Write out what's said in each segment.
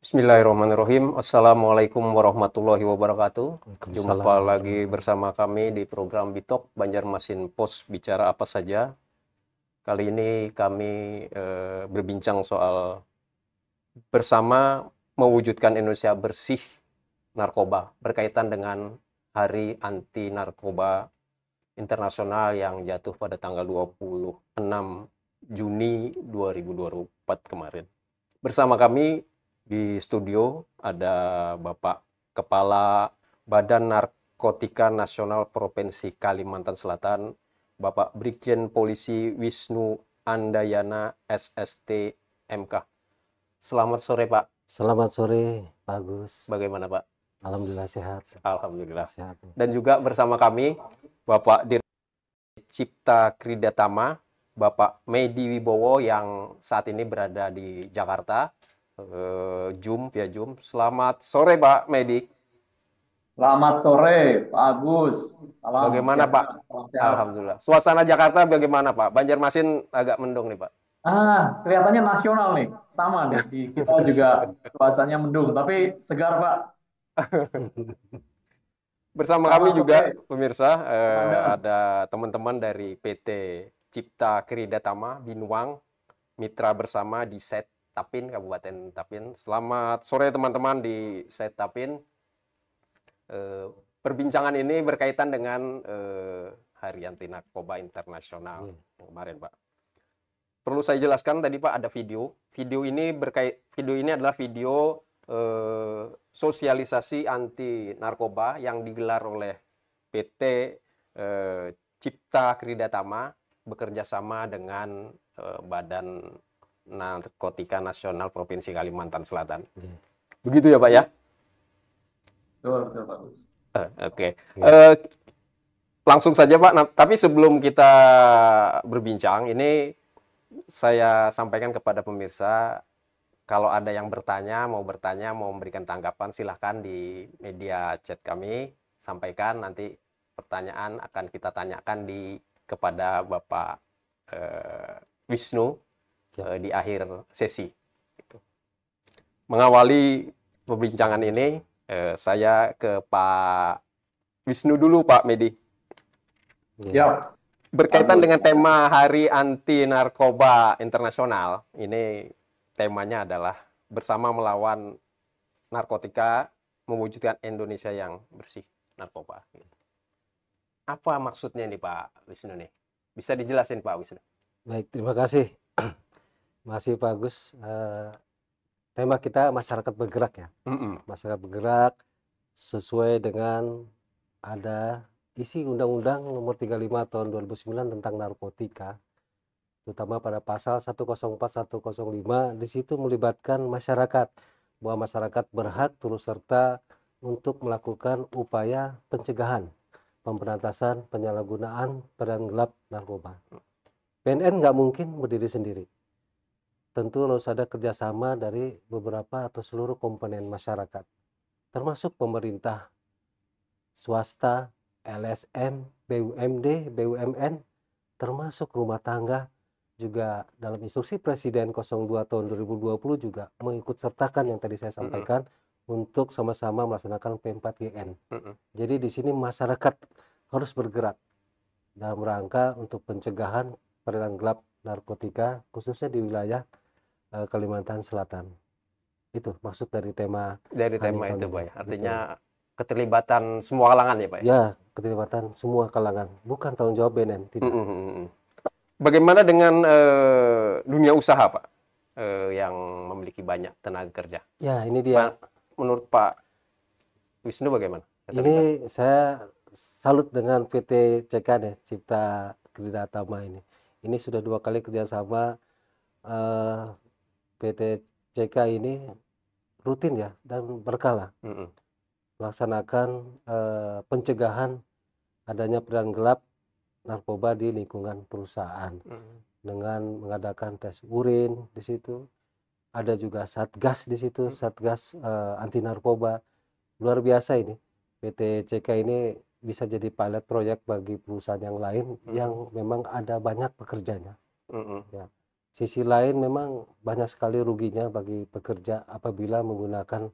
Bismillahirrahmanirrahim. Assalamualaikum warahmatullahi wabarakatuh. Jumpa lagi bersama kami di program Bitok Banjarmasin Pos Bicara Apa Saja. Kali ini kami e, berbincang soal bersama mewujudkan Indonesia bersih narkoba berkaitan dengan Hari Anti Narkoba Internasional yang jatuh pada tanggal 26 Juni 2024 kemarin. Bersama kami di studio ada Bapak Kepala Badan Narkotika Nasional Provinsi Kalimantan Selatan, Bapak Brigjen Polisi Wisnu Andayana SST MK. Selamat sore Pak. Selamat sore Bagus. Bagaimana Pak? Alhamdulillah sehat. Alhamdulillah sehat. Ya. Dan juga bersama kami Bapak Dir Cipta Kridatama, Bapak Medi Wibowo yang saat ini berada di Jakarta. Zoom via Zoom. Selamat sore Pak Medi. Selamat sore Pak Agus. Salam bagaimana sehat. Pak? Sehat. Alhamdulillah. Suasana Jakarta bagaimana Pak? Banjarmasin agak mendung nih Pak. Ah, kelihatannya nasional nih. Sama nih. Di kita juga cuacanya mendung, tapi segar Pak. Bersama kami juga pemirsa eh, ada teman-teman dari PT Cipta Tama Binuang mitra bersama di Set Tapin Kabupaten Tapin. Selamat sore teman-teman di Set Tapin. Eh, perbincangan ini berkaitan dengan eh, Hari Anti Narkoba Internasional hmm. kemarin, Pak. Perlu saya jelaskan tadi Pak ada video. Video ini berkait video ini adalah video eh, sosialisasi anti narkoba yang digelar oleh PT eh, Cipta Kridatama bekerja sama dengan eh, Badan Narkotika Nasional Provinsi Kalimantan Selatan. Hmm. Begitu ya Pak ya? Betul, betul Eh, Oke. Okay. Ya. Eh, langsung saja Pak, nah, tapi sebelum kita berbincang ini saya sampaikan kepada pemirsa kalau ada yang bertanya, mau bertanya, mau memberikan tanggapan, silahkan di media chat kami sampaikan. Nanti pertanyaan akan kita tanyakan di kepada Bapak eh, Wisnu ya. eh, di akhir sesi. Gitu. Mengawali perbincangan ini, eh, saya ke Pak Wisnu dulu, Pak Medi. Ya. ya. Berkaitan dengan tema Hari Anti Narkoba Internasional, ini temanya adalah bersama melawan narkotika mewujudkan Indonesia yang bersih narkoba. Apa maksudnya nih Pak Wisnu nih? Bisa dijelasin Pak Wisnu? Baik, terima kasih. Masih bagus. Uh, eh, tema kita masyarakat bergerak ya. Mm -mm. Masyarakat bergerak sesuai dengan ada isi Undang-Undang Nomor 35 Tahun 2009 tentang narkotika terutama pada pasal 104-105 di situ melibatkan masyarakat bahwa masyarakat berhak turut serta untuk melakukan upaya pencegahan pemberantasan penyalahgunaan peran gelap narkoba. BNN nggak mungkin berdiri sendiri. Tentu harus ada kerjasama dari beberapa atau seluruh komponen masyarakat, termasuk pemerintah, swasta, LSM, BUMD, BUMN, termasuk rumah tangga, juga dalam instruksi Presiden 02 tahun 2020 juga mengikut sertakan yang tadi saya sampaikan mm -hmm. untuk sama-sama melaksanakan P4GN. Mm -hmm. Jadi di sini masyarakat harus bergerak dalam rangka untuk pencegahan peredaran gelap narkotika khususnya di wilayah uh, Kalimantan Selatan. Itu maksud dari tema dari tema itu, Pak. Ya. Artinya gitu. keterlibatan semua kalangan ya, Pak. Ya? ya, keterlibatan semua kalangan, bukan tanggung jawab BNN, tidak. Mm -hmm. Bagaimana dengan uh, dunia usaha, Pak, uh, yang memiliki banyak tenaga kerja? Ya, ini dia. Pak, menurut Pak Wisnu bagaimana? Kata ini kita. saya salut dengan PT CK deh, Cipta Tama ini. Ini sudah dua kali kerjasama uh, eh, PT CK ini rutin ya dan berkala mm -mm. melaksanakan uh, pencegahan adanya peran gelap narkoba di lingkungan perusahaan hmm. dengan mengadakan tes urin di situ. Ada juga satgas di situ, hmm. satgas uh, anti narkoba. Luar biasa ini. PT CK ini bisa jadi pilot proyek bagi perusahaan yang lain hmm. yang memang ada banyak pekerjanya. Hmm. Ya. Sisi lain memang banyak sekali ruginya bagi pekerja apabila menggunakan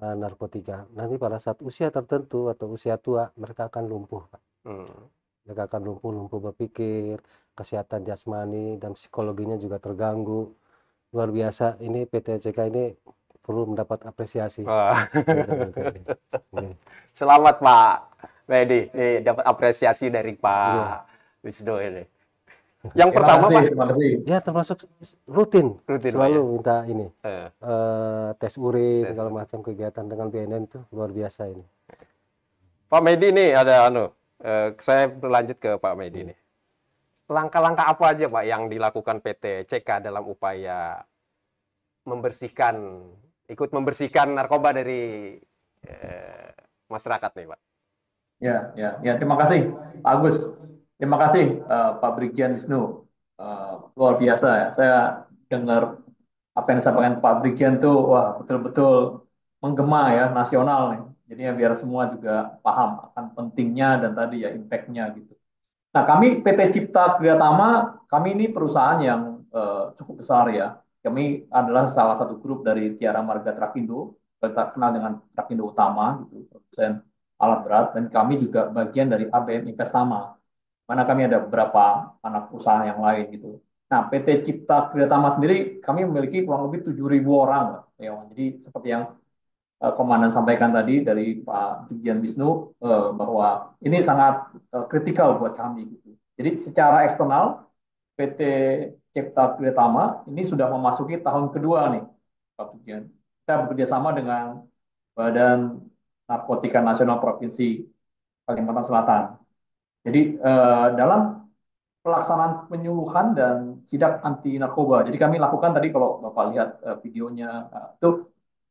eh, narkotika. Nanti pada saat usia tertentu atau usia tua mereka akan lumpuh, Pak. Hmm menegakkan lumpuh-lumpuh berpikir, kesehatan jasmani dan psikologinya juga terganggu. Luar biasa, ini CK ini perlu mendapat apresiasi. Selamat Pak Medi, nih dapat apresiasi dari Pak ya. ini. Yang pertama kasih, Pak, terima kasih. ya termasuk rutin, rutin selalu ya. minta ini eh. Uh, tes urin tes. segala macam kegiatan dengan BNN itu luar biasa ini. Pak Medi nih ada anu uh, saya berlanjut ke Pak Medi hmm. nih. Langkah-langkah apa aja Pak yang dilakukan PT CK dalam upaya membersihkan ikut membersihkan narkoba dari uh, masyarakat nih Pak? Ya, ya, ya. Terima kasih, Pak Agus. Terima kasih, uh, Pak Brigjen Wisnu. Uh, luar biasa. Ya. Saya dengar apa yang disampaikan Pak Brigjen tuh, wah betul-betul menggema ya nasional nih. Jadi ya biar semua juga paham akan pentingnya dan tadi ya impact-nya gitu. Nah kami PT Cipta Tama kami ini perusahaan yang uh, cukup besar ya. Kami adalah salah satu grup dari Tiara Marga Trakindo, kita kenal dengan Trakindo Utama gitu, produsen alat berat, dan kami juga bagian dari ABM Investama, mana kami ada beberapa anak perusahaan yang lain gitu. Nah, PT Cipta Tama sendiri kami memiliki kurang lebih 7.000 orang, ya. Jadi seperti yang Eh, komandan sampaikan tadi dari Pak Dirjen Wisnu uh, bahwa ini sangat eh, kritikal buat kami. Gitu. Jadi secara eksternal PT Cipta Kretama ini sudah memasuki tahun kedua nih Pak Dirjen. Kita bekerja sama dengan Badan Narkotika Nasional Provinsi Kalimantan Selatan. Jadi uh, dalam pelaksanaan penyuluhan dan sidak anti narkoba. Jadi kami lakukan tadi kalau Bapak lihat videonya nah, itu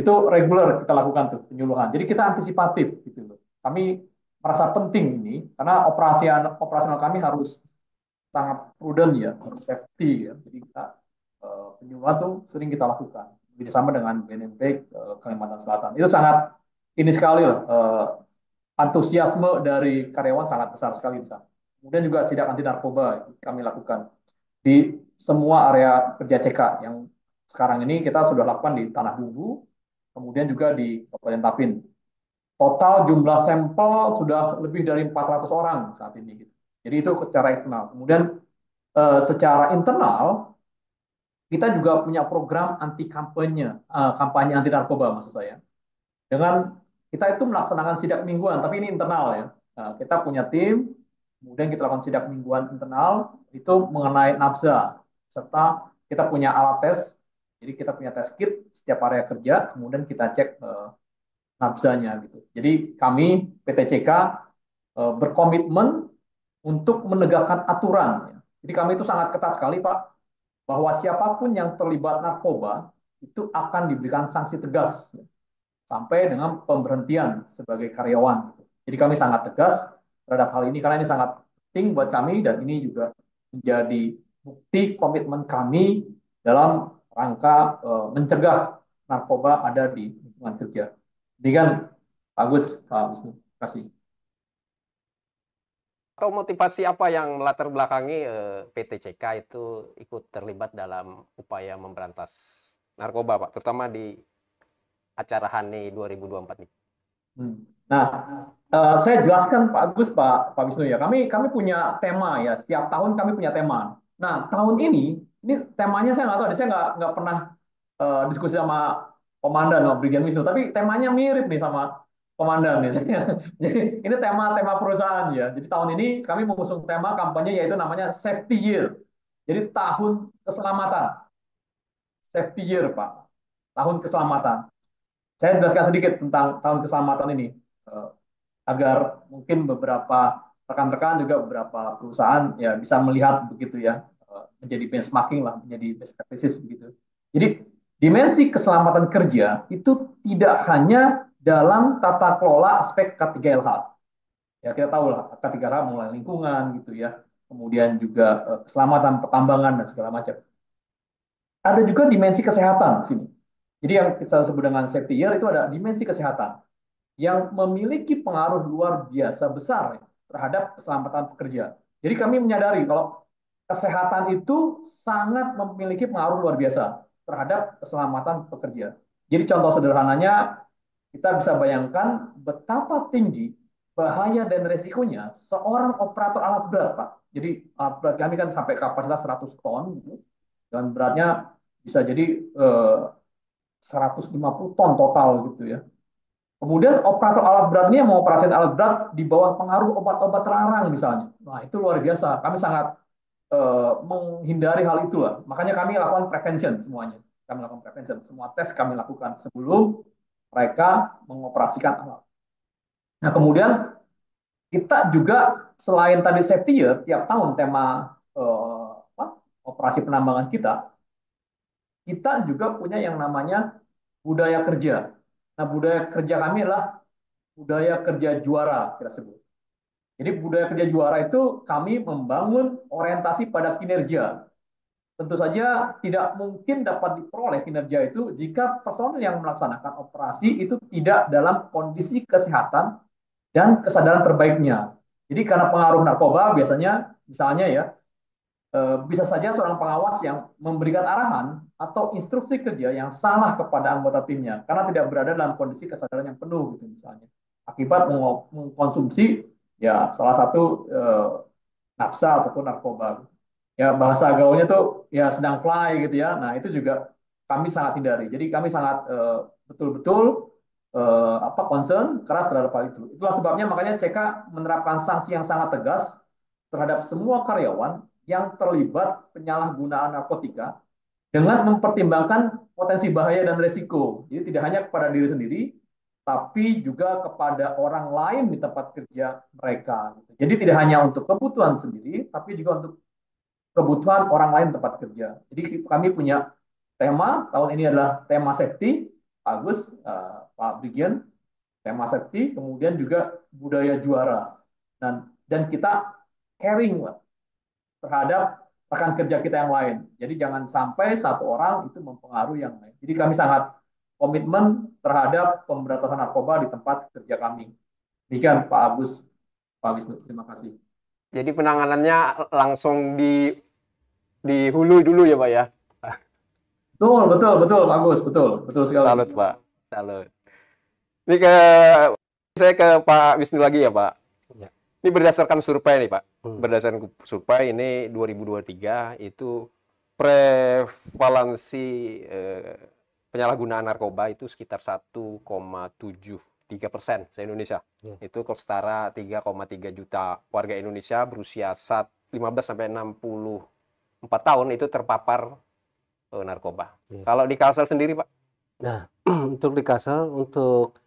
itu reguler kita lakukan tuh penyuluhan. Jadi kita antisipatif gitu loh. Kami merasa penting ini karena operasi operasional kami harus sangat prudent ya, harus safety ya. Jadi kita eh, penyuluhan tuh sering kita lakukan sama dengan BNMT eh, Kalimantan Selatan. Itu sangat ini sekali loh eh, antusiasme dari karyawan sangat besar sekali bisa Kemudian juga sidak anti narkoba kami lakukan di semua area kerja CK yang sekarang ini kita sudah lakukan di Tanah Bumbu, kemudian juga di Kabupaten Tapin. Total jumlah sampel sudah lebih dari 400 orang saat ini. Gitu. Jadi itu secara eksternal. Kemudian eh, secara internal kita juga punya program anti kampanye, eh, kampanye anti narkoba maksud saya. Dengan kita itu melaksanakan sidak mingguan, tapi ini internal ya. Eh, kita punya tim, kemudian kita lakukan sidak mingguan internal itu mengenai nafsa serta kita punya alat tes jadi kita punya test kit setiap area kerja, kemudian kita cek uh, nabzanya gitu. Jadi kami PTCK uh, eh, berkomitmen untuk menegakkan aturan. Ya. Jadi kami itu sangat ketat sekali Pak, bahwa siapapun yang terlibat narkoba itu akan diberikan sanksi tegas ya. sampai dengan pemberhentian sebagai karyawan. Gitu. Jadi kami sangat tegas terhadap hal ini karena ini sangat penting buat kami dan ini juga menjadi bukti komitmen kami dalam rangka uh, mencegah narkoba ada di lingkungan kerja. Demikian Pak Agus, Pak Wisnu. Terima kasih. Atau motivasi apa yang melatar belakangi eh, PT CK itu ikut terlibat dalam upaya memberantas narkoba, Pak, terutama di acara HANI e 2024 ini? Hmm. Nah, uh, saya jelaskan Pak Agus, Pak Pak Wisnu ya. Kami kami punya tema ya. Setiap tahun kami punya tema. Nah, tahun ini ini temanya saya nggak tahu, saya nggak nggak pernah uh, diskusi sama komandan sama Brigjen Wisnu, tapi temanya mirip nih sama komandan nih. Jadi ini tema-tema perusahaan ya. Jadi tahun ini kami mengusung tema kampanye yaitu namanya Safety Year. Jadi tahun keselamatan. Safety Year, Pak. Tahun keselamatan. Saya jelaskan sedikit tentang tahun keselamatan ini eh, agar mungkin beberapa rekan-rekan juga beberapa perusahaan ya bisa melihat begitu ya Eh, menjadi benchmarking lah, menjadi best practices begitu. Jadi dimensi keselamatan kerja itu tidak hanya dalam tata kelola aspek K3LH. Ya kita tahu lah K3LH mulai lingkungan gitu ya, kemudian juga eh, keselamatan pertambangan dan segala macam. Ada juga dimensi kesehatan di sini. Jadi yang kita sebut dengan safety year itu ada dimensi kesehatan yang memiliki pengaruh luar biasa besar terhadap keselamatan pekerja. Jadi kami menyadari kalau kesehatan itu sangat memiliki pengaruh luar biasa terhadap keselamatan pekerja. Jadi contoh sederhananya, kita bisa bayangkan betapa tinggi bahaya dan resikonya seorang operator alat berat, Pak. Jadi alat berat kami kan sampai kapasitas 100 ton, gitu, dan beratnya bisa jadi eh, 150 ton total gitu ya. Kemudian operator alat berat ini yang mengoperasikan alat berat di bawah pengaruh obat-obat terlarang misalnya. Nah itu luar biasa. Kami sangat Eh, menghindari hal itu lah. Makanya kami lakukan prevention semuanya. Kami lakukan prevention. Semua tes kami lakukan sebelum mereka mengoperasikan alat. Nah kemudian kita juga selain tadi safety year, tiap tahun tema eh, apa, operasi penambangan kita, kita juga punya yang namanya budaya kerja. Nah budaya kerja kami adalah budaya kerja juara kita sebut. Jadi budaya kerja juara itu kami membangun orientasi pada kinerja. Tentu saja tidak mungkin dapat diperoleh kinerja itu jika personil yang melaksanakan operasi itu tidak dalam kondisi kesehatan dan kesadaran terbaiknya. Jadi karena pengaruh narkoba biasanya misalnya ya eh, bisa saja seorang pengawas yang memberikan arahan atau instruksi kerja yang salah kepada anggota timnya karena tidak berada dalam kondisi kesadaran yang penuh gitu misalnya akibat mengkonsumsi ya salah satu eh, nafsa ataupun narkoba. Ya bahasa gaulnya tuh ya sedang fly gitu ya. Nah itu juga kami sangat hindari. Jadi kami sangat eh, betul-betul eh, apa concern keras terhadap hal itu. Itulah sebabnya makanya CK menerapkan sanksi yang sangat tegas terhadap semua karyawan yang terlibat penyalahgunaan narkotika dengan mempertimbangkan potensi bahaya dan resiko. Jadi tidak hanya kepada diri sendiri, tapi juga kepada orang lain di tempat kerja mereka. Gitu. Jadi tidak hanya untuk kebutuhan sendiri, tapi juga untuk kebutuhan orang lain di tempat kerja. Jadi kami punya tema tahun ini adalah tema safety, Agus, uh, eh, Pak Brigjen, tema safety, kemudian juga budaya juara. Dan dan kita caring terhadap rekan kerja kita yang lain. Jadi jangan sampai satu orang itu mempengaruhi yang lain. Jadi kami sangat komitmen terhadap pemberantasan narkoba di tempat kerja kami. Demikian Pak Agus, Pak Wisnu, terima kasih. Jadi penanganannya langsung di di hulu dulu ya Pak ya? Betul, betul, betul Pak Agus, betul, betul sekali. Salut Pak, salut. Ini ke saya ke Pak Wisnu lagi ya Pak. Ya. Ini berdasarkan survei nih Pak. Hmm. Berdasarkan survei ini 2023 itu prevalensi eh, penyalahgunaan narkoba itu sekitar 1,73 persen se Indonesia. Yeah. Itu setara 3,3 juta warga Indonesia berusia 15 sampai 64 tahun itu terpapar uh, narkoba. Yeah. Kalau di Kalsel sendiri, Pak? Nah, untuk di Kalsel untuk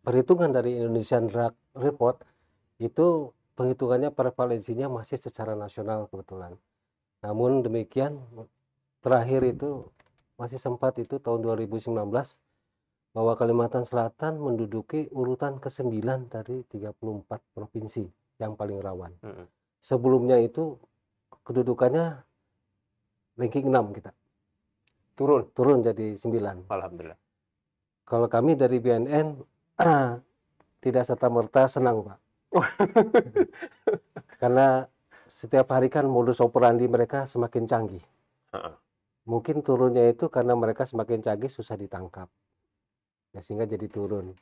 perhitungan dari Indonesian Drug Report itu penghitungannya prevalensinya masih secara nasional kebetulan. Namun demikian terakhir itu masih sempat itu tahun 2019 bahwa Kalimantan Selatan menduduki urutan ke-9 dari 34 provinsi yang paling rawan. Mm -hmm. Sebelumnya itu kedudukannya ranking 6 kita. Turun? Turun jadi 9. Alhamdulillah. Kalau kami dari BNN tidak serta-merta senang, Pak. Karena setiap hari kan modus operandi mereka semakin canggih. Uh -uh mungkin turunnya itu karena mereka semakin canggih susah ditangkap ya sehingga jadi turun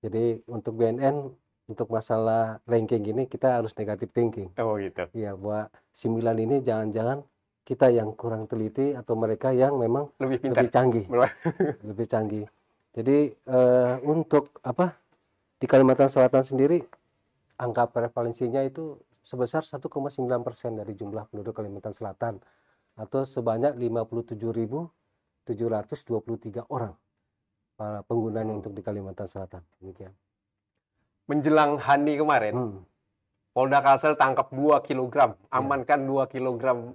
jadi untuk BNN untuk masalah ranking ini kita harus negatif thinking oh gitu ya buat sembilan ini jangan-jangan kita yang kurang teliti atau mereka yang memang lebih, pintar. lebih canggih lebih canggih jadi uh, untuk apa di Kalimantan Selatan sendiri angka prevalensinya itu sebesar 1,9 persen dari jumlah penduduk Kalimantan Selatan atau sebanyak 57.723 orang para penggunanya hmm. untuk di Kalimantan Selatan. Demikian. Menjelang Hani kemarin, hmm. Polda Kalsel tangkap 2 kg, ya. amankan ya. 2 kg uh,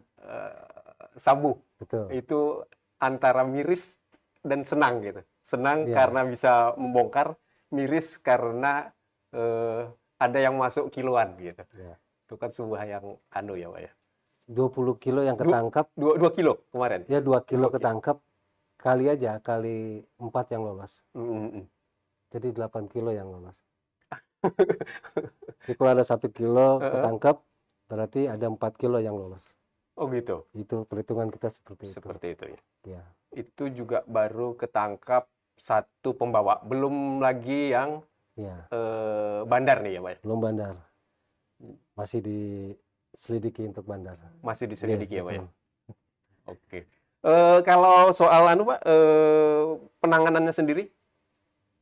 sabu. Betul. Itu antara miris dan senang gitu. Senang ya. karena bisa membongkar, miris karena uh, ada yang masuk kiloan gitu. Ya. Itu kan sebuah yang anu ya Pak ya. 20 kilo yang ketangkap. dua 2, kilo kemarin? Ya dua kilo ketangkap. Kali aja, kali empat yang lolos. Mm -hmm. Jadi delapan kilo yang lolos. Jadi kalau ada 1 kilo ketangkap, berarti ada empat kilo yang lolos. Oh gitu? Itu perhitungan kita seperti, seperti itu. itu ya? ya. Itu juga baru ketangkap satu pembawa. Belum lagi yang ya. eh, bandar nih ya Pak? Ya? Belum bandar. Masih di selidiki untuk bandara. Masih iya, diselidiki ya, ya Pak ya. Oke. Okay. Uh, eh, kalau soal anu Pak uh, penanganannya sendiri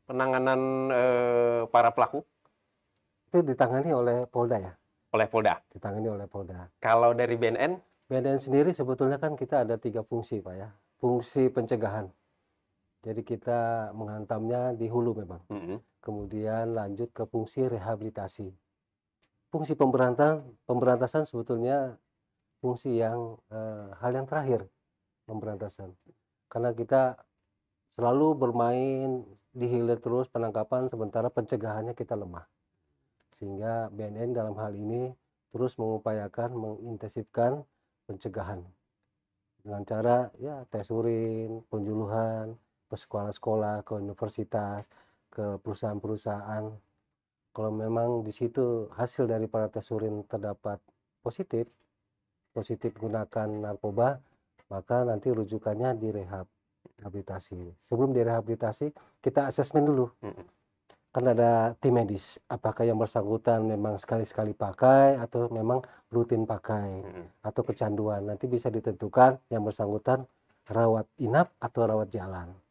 penanganan uh, para pelaku itu ditangani oleh Polda ya. Oleh Polda. Ditangani oleh Polda. Kalau dari BNN? BNN sendiri sebetulnya kan kita ada tiga fungsi Pak ya. Fungsi pencegahan. Jadi kita menghantamnya di hulu memang. Mm -hmm. Kemudian lanjut ke fungsi rehabilitasi fungsi pemberantasan pemberantasan sebetulnya fungsi yang eh, hal yang terakhir pemberantasan karena kita selalu bermain di hilir terus penangkapan sementara pencegahannya kita lemah sehingga BNN dalam hal ini terus mengupayakan mengintensifkan pencegahan dengan cara ya tes urin penjuluhan ke sekolah-sekolah ke universitas ke perusahaan-perusahaan kalau memang di situ hasil dari para tes urin terdapat positif, positif gunakan narkoba, maka nanti rujukannya direhab rehabilitasi. Sebelum direhabilitasi, kita asesmen dulu. Hmm kan ada tim medis apakah yang bersangkutan memang sekali-sekali pakai atau memang rutin pakai atau kecanduan nanti bisa ditentukan yang bersangkutan rawat inap atau rawat jalan